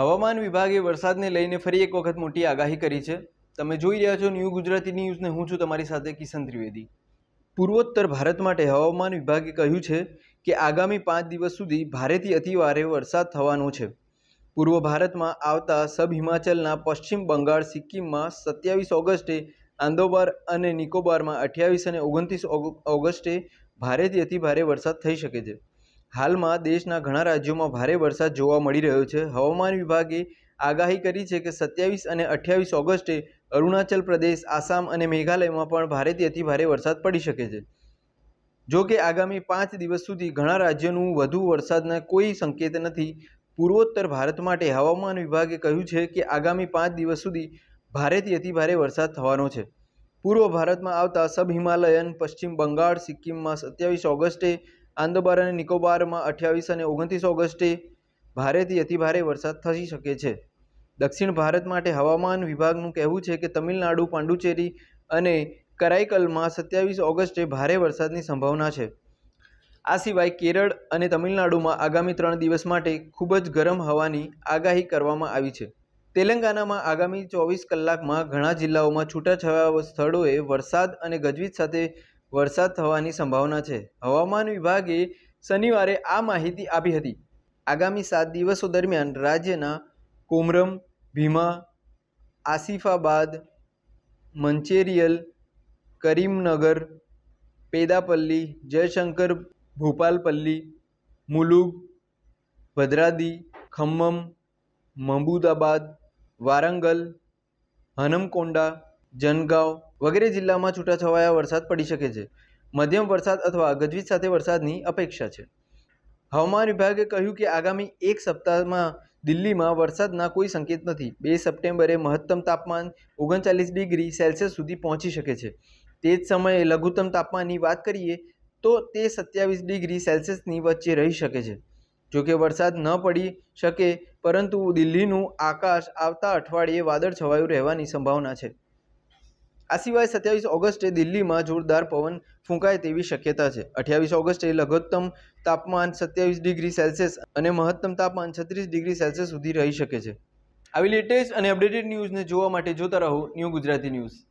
હવામાન વિભાગે વરસાદને લઈને ફરી એક વખત મોટી આગાહી કરી છે તમે જોઈ રહ્યા છો ન્યૂ ગુજરાતી ન્યૂઝને હું છું તમારી સાથે કિશન ત્રિવેદી પૂર્વોત્તર ભારત માટે હવામાન વિભાગે કહ્યું છે કે આગામી પાંચ દિવસ સુધી ભારેથી અતિવારે વરસાદ થવાનો છે પૂર્વ ભારતમાં આવતા સબ હિમાચલના પશ્ચિમ બંગાળ સિક્કિમમાં સત્યાવીસ ઓગસ્ટે આંદોબાર અને નિકોબારમાં અઠ્યાવીસ અને ઓગણત્રીસ ઓગસ્ટે ભારેથી અતિભારે વરસાદ થઈ શકે છે હાલમાં દેશના ઘણા રાજ્યોમાં ભારે વરસાદ જોવા મળી રહ્યો છે હવામાન વિભાગે આગાહી કરી છે કે સત્યાવીસ અને અઠ્યાવીસ ઓગસ્ટે અરુણાચલ પ્રદેશ આસામ અને મેઘાલયમાં પણ ભારેથી અતિભારે વરસાદ પડી શકે છે જો કે આગામી પાંચ દિવસ સુધી ઘણા રાજ્યોનું વધુ વરસાદના કોઈ સંકેત નથી પૂર્વોત્તર ભારત માટે હવામાન વિભાગે કહ્યું છે કે આગામી પાંચ દિવસ સુધી ભારેથી અતિભારે વરસાદ થવાનો છે પૂર્વ ભારતમાં આવતા સબ હિમાલયન પશ્ચિમ બંગાળ સિક્કિમમાં સત્યાવીસ ઓગસ્ટે આંદોબાર અને નિકોબારમાં અઠ્યાવીસ અને ઓગણત્રીસ ઓગસ્ટે ભારેથી અતિભારે વરસાદ થઈ શકે છે દક્ષિણ ભારત માટે હવામાન વિભાગનું કહેવું છે કે તમિલનાડુ પાંડુચેરી અને કરાઈકલમાં સત્યાવીસ ઓગસ્ટે ભારે વરસાદની સંભાવના છે આ સિવાય કેરળ અને તમિલનાડુમાં આગામી ત્રણ દિવસ માટે ખૂબ જ ગરમ હવાની આગાહી કરવામાં આવી છે તેલંગાણામાં આગામી ચોવીસ કલાકમાં ઘણા જિલ્લાઓમાં છૂટાછવાયા સ્થળોએ વરસાદ અને ગજવીજ સાથે વરસાદ થવાની સંભાવના છે હવામાન વિભાગે શનિવારે આ માહિતી આપી હતી આગામી સાત દિવસો દરમિયાન રાજ્યના કોમરમ ભીમા આસિફાબાદ મંચેરિયલ કરીમનગર પેદાપલ્લી જયશંકર ભોપાલપલ્લી મુલુગ ભદ્રાદી ખમ્મમ મહબૂદાબાદ વારંગલ હનમકોંડા જનગાંવ વગેરે જિલ્લામાં છૂટાછવાયા વરસાદ પડી શકે છે મધ્યમ વરસાદ અથવા ગજવીજ સાથે વરસાદની અપેક્ષા છે હવામાન વિભાગે કહ્યું કે આગામી એક સપ્તાહમાં દિલ્હીમાં વરસાદના કોઈ સંકેત નથી બે સપ્ટેમ્બરે મહત્તમ તાપમાન ઓગણચાલીસ ડિગ્રી સેલ્સિયસ સુધી પહોંચી શકે છે તે જ સમયે લઘુત્તમ તાપમાનની વાત કરીએ તો તે સત્યાવીસ ડિગ્રી સેલ્સિયસની વચ્ચે રહી શકે છે જોકે વરસાદ ન પડી શકે પરંતુ દિલ્હીનું આકાશ આવતા અઠવાડિયે વાદળ છવાયું રહેવાની સંભાવના છે આ સિવાય સત્યાવીસ ઓગસ્ટે દિલ્હીમાં જોરદાર પવન ફૂંકાય તેવી શક્યતા છે અઠ્યાવીસ ઓગસ્ટે લઘુત્તમ તાપમાન સત્યાવીસ ડિગ્રી સેલ્સિયસ અને મહત્તમ તાપમાન છત્રીસ ડિગ્રી સેલ્સિયસ સુધી રહી શકે છે આવી લેટેસ્ટ અને અપડેટેડ ન્યૂઝને જોવા માટે જોતા રહો ન્યૂ ગુજરાતી ન્યૂઝ